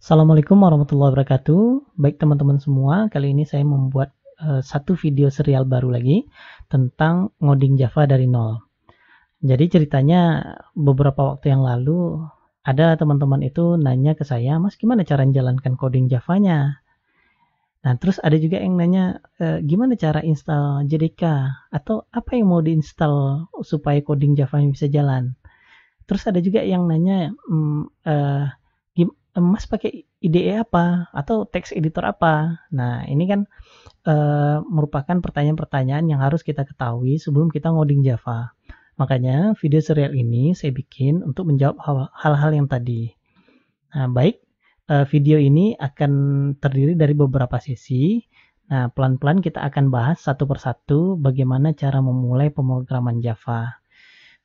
Assalamualaikum warahmatullahi wabarakatuh. Baik teman-teman semua, kali ini saya membuat uh, satu video serial baru lagi tentang ngoding Java dari nol. Jadi ceritanya beberapa waktu yang lalu ada teman-teman itu nanya ke saya, "Mas, gimana cara menjalankan coding Javanya?" Nah, terus ada juga yang nanya, e, "Gimana cara install JDK atau apa yang mau diinstal supaya coding Javanya bisa jalan?" Terus ada juga yang nanya, mm, uh, Mas pakai IDE apa atau teks editor apa? Nah, ini kan e, merupakan pertanyaan-pertanyaan yang harus kita ketahui sebelum kita ngoding Java. Makanya video serial ini saya bikin untuk menjawab hal-hal yang tadi. Nah, baik, eh, video ini akan terdiri dari beberapa sesi. Nah, pelan-pelan kita akan bahas satu persatu bagaimana cara memulai pemrograman Java.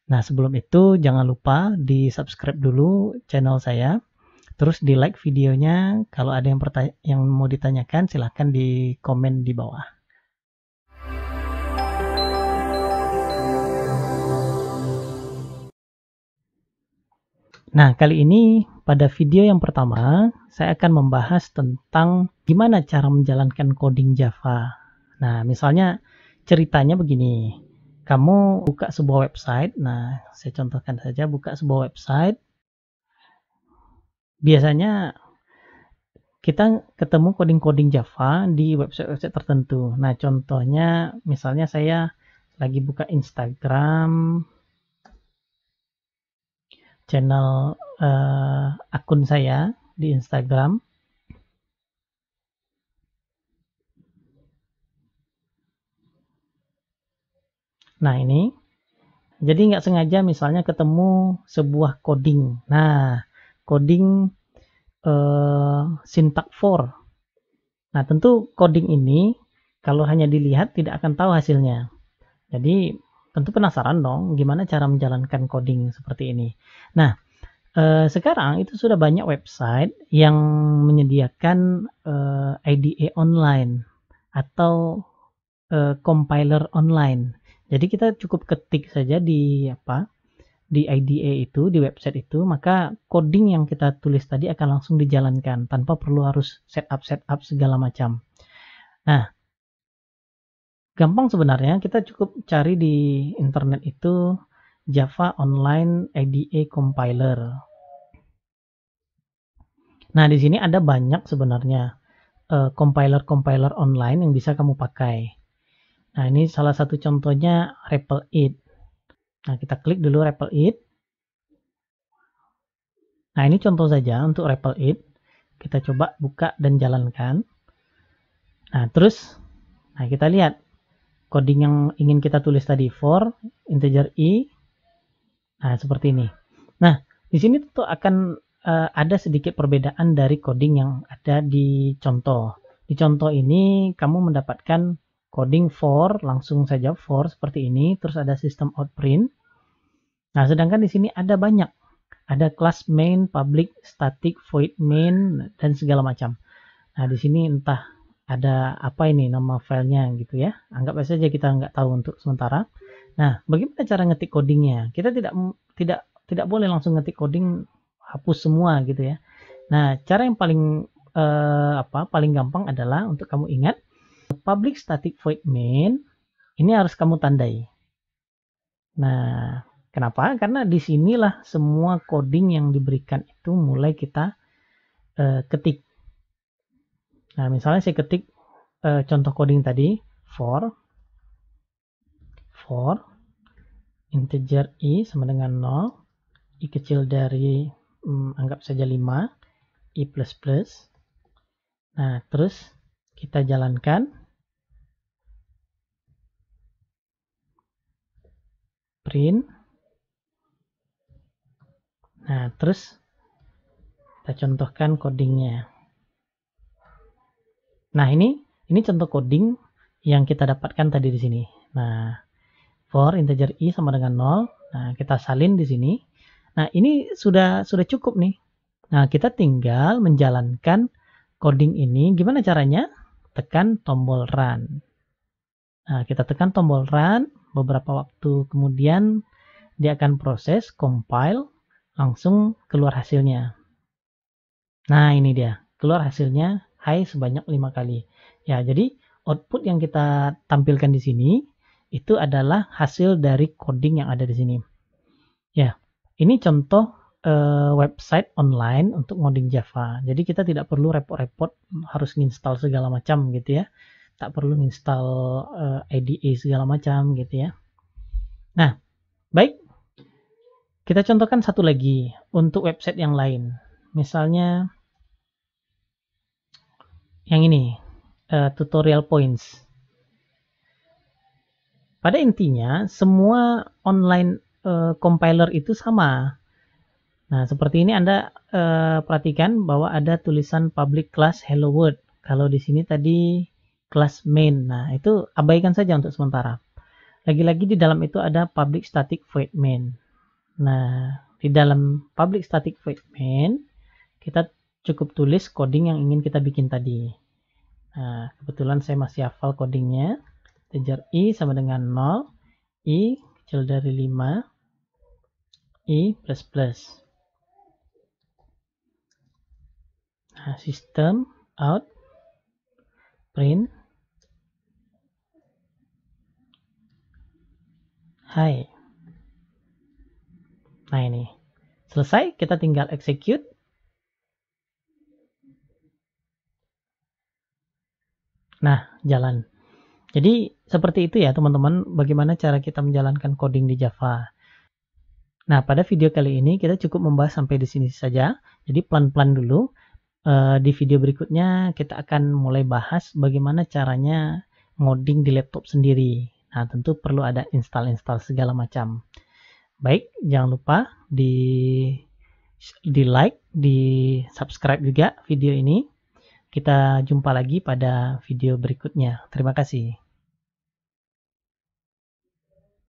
Nah, sebelum itu jangan lupa di subscribe dulu channel saya Terus di like videonya. Kalau ada yang pertanya yang mau ditanyakan silahkan di komen di bawah. Nah, kali ini pada video yang pertama, saya akan membahas tentang gimana cara menjalankan coding Java. Nah, misalnya ceritanya begini. Kamu buka sebuah website. Nah, saya contohkan saja buka sebuah website biasanya kita ketemu coding-coding Java di website-website tertentu. Nah, contohnya misalnya saya lagi buka Instagram channel uh, akun saya di Instagram. Nah, ini jadi nggak sengaja misalnya ketemu sebuah coding. Nah, coding uh, eh, sintak for. Nah, tentu coding ini kalau hanya dilihat tidak akan tahu hasilnya. Jadi tentu penasaran dong gimana cara menjalankan coding seperti ini. Nah, eh, sekarang itu sudah banyak website yang menyediakan eh, IDE online atau eh, compiler online. Jadi kita cukup ketik saja di apa di IDE itu di website itu maka coding yang kita tulis tadi akan langsung dijalankan tanpa perlu harus setup setup segala macam. Nah, gampang sebenarnya kita cukup cari di internet itu Java Online IDE Compiler. Nah, di sini ada banyak sebenarnya eh, compiler-compiler uh, online yang bisa kamu pakai. Nah, ini salah satu contohnya 8. Nah, kita klik dulu REPL IT. Nah, ini contoh saja untuk REPL IT. Kita coba buka dan jalankan. Nah, terus nah kita lihat coding yang ingin kita tulis tadi for integer i. Nah, seperti ini. Nah, di sini tentu akan uh, ada sedikit perbedaan dari coding yang ada di contoh. Di contoh ini kamu mendapatkan coding for, langsung saja for seperti ini, terus ada sistem print. Nah, sedangkan di sini ada banyak. Ada class main, public, static, void main, dan segala macam. Nah, di sini entah ada apa ini nama filenya gitu ya. Anggap saja kita nggak tahu untuk sementara. Nah, bagaimana cara ngetik codingnya? Kita tidak tidak tidak boleh langsung ngetik coding hapus semua gitu ya. Nah, cara yang paling eh, apa paling gampang adalah untuk kamu ingat public static void main ini harus kamu tandai. Nah, kenapa? Karena disinilah semua coding yang diberikan itu mulai kita uh, ketik. Nah, misalnya saya ketik uh, contoh coding tadi for for integer i sama dengan 0, i kecil dari um, anggap saja 5, i++. plus plus. Nah, terus kita jalankan nah terus kita contohkan codingnya nah ini ini contoh coding yang kita dapatkan tadi di sini nah for integer i sama dengan 0 nah kita salin di sini nah ini sudah sudah cukup nih nah kita tinggal menjalankan coding ini gimana caranya tekan tombol run Nah, kita tekan tombol run beberapa waktu kemudian dia akan proses compile langsung keluar hasilnya. Nah, ini dia. Keluar hasilnya high sebanyak lima kali. Ya, jadi output yang kita tampilkan di sini itu adalah hasil dari coding yang ada di sini. Ya, ini contoh eh, website online untuk ngoding Java. Jadi kita tidak perlu repot-repot harus install segala macam gitu ya tak perlu install uh, eh, IDE segala macam gitu ya. Nah, baik. Kita contohkan satu lagi untuk website yang lain. Misalnya yang ini, uh, tutorial points. Pada intinya, semua online uh, compiler itu sama. Nah, seperti ini Anda uh, perhatikan bahwa ada tulisan public class hello world. Kalau di sini tadi kelas main. Nah, itu abaikan saja untuk sementara. Lagi-lagi di dalam itu ada public static void main. Nah, di dalam public static void main, kita cukup tulis coding yang ingin kita bikin tadi. Nah, kebetulan saya masih hafal codingnya. Integer i sama dengan 0, i kecil dari 5, i++. plus plus. Nah, system out print Hai. Nah ini. Selesai, kita tinggal execute. Nah, jalan. Jadi seperti itu ya teman-teman, bagaimana cara kita menjalankan coding di Java. Nah, pada video kali ini kita cukup membahas sampai di sini saja. Jadi pelan-pelan dulu. Eh, di video berikutnya kita akan mulai bahas bagaimana caranya ngoding di laptop sendiri. Nah, tentu perlu ada install-install segala macam. Baik, jangan lupa di di like, di subscribe juga video ini. Kita jumpa lagi pada video berikutnya. Terima kasih.